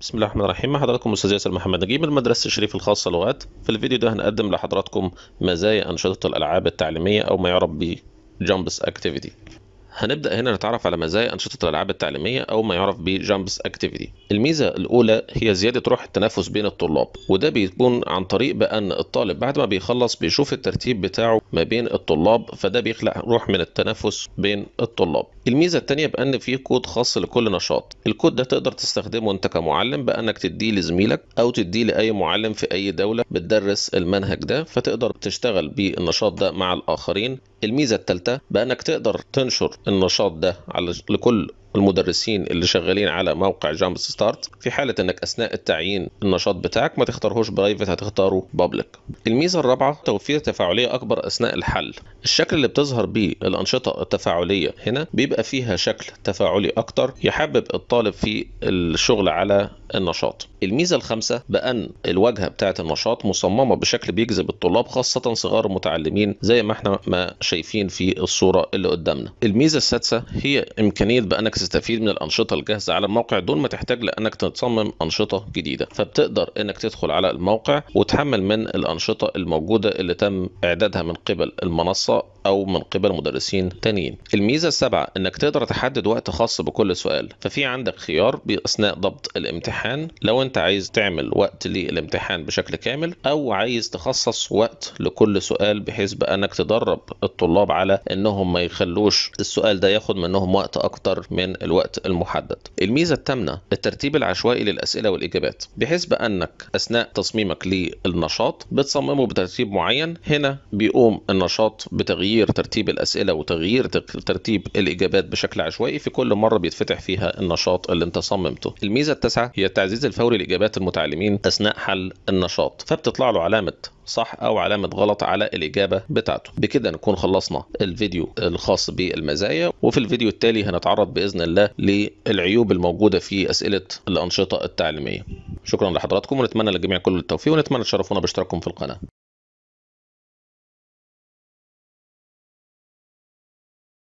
بسم الله الرحمن الرحيم حضراتكم استاذ ياسر محمد نجيب من مدرسه الشريف الخاصه لغات في الفيديو ده هنقدم لحضراتكم مزايا انشطه الالعاب التعليميه او ما يعرف ب جامبس اكتيفيتي هنبدأ هنا نتعرف على مزايا أنشطة الألعاب التعليمية أو ما يعرف جامبس أكتيفيتي. الميزة الأولى هي زيادة روح التنافس بين الطلاب وده بيكون عن طريق بأن الطالب بعد ما بيخلص بيشوف الترتيب بتاعه ما بين الطلاب فده بيخلق روح من التنافس بين الطلاب. الميزة الثانية بأن في كود خاص لكل نشاط. الكود ده تقدر تستخدمه أنت كمعلم بأنك تديه لزميلك أو تديه لأي معلم في أي دولة بتدرس المنهج ده فتقدر تشتغل بالنشاط ده مع الآخرين. الميزة الثالثة بأنك تقدر تنشر النشاط ده على لكل المدرسين اللي شغالين على موقع جامب ستارت في حاله انك اثناء التعيين النشاط بتاعك ما تختارهوش برايفت هتختاره بابليك الميزه الرابعه توفير تفاعليه اكبر اثناء الحل الشكل اللي بتظهر بيه الانشطه التفاعليه هنا بيبقى فيها شكل تفاعلي اكتر يحبب الطالب في الشغل على النشاط الميزه الخامسه بان الواجهه بتاعه النشاط مصممه بشكل بيجذب الطلاب خاصه صغار المتعلمين زي ما احنا ما شايفين في الصوره اللي قدامنا الميزه السادسه هي امكانيه بانك تستفيد من الانشطه الجاهزه على الموقع دون ما تحتاج لانك تصمم انشطه جديده فبتقدر انك تدخل على الموقع وتحمل من الانشطه الموجوده اللي تم اعدادها من قبل المنصه او من قبل مدرسين تانيين الميزه السابعه انك تقدر تحدد وقت خاص بكل سؤال ففي عندك خيار باثناء ضبط الامتحان لو انت عايز تعمل وقت للامتحان بشكل كامل او عايز تخصص وقت لكل سؤال بحيث بانك تدرب الطلاب على انهم ما يخلوش السؤال ده ياخد منهم وقت اكتر من الوقت المحدد الميزة الثامنة الترتيب العشوائي للأسئلة والإجابات بحيث بأنك أثناء تصميمك للنشاط بتصممه بترتيب معين هنا بيقوم النشاط بتغيير ترتيب الأسئلة وتغيير ترتيب الإجابات بشكل عشوائي في كل مرة بيتفتح فيها النشاط اللي أنت صممته الميزة التاسعة هي التعزيز الفوري لإجابات المتعلمين أثناء حل النشاط فبتطلع له علامة صح او علامه غلط على الاجابه بتاعته بكده نكون خلصنا الفيديو الخاص بالمزايا وفي الفيديو التالي هنتعرض باذن الله للعيوب الموجوده في اسئله الانشطه التعليميه شكرا لحضراتكم ونتمنى للجميع كل التوفيق ونتمنى تشرفونا باشتراككم في القناه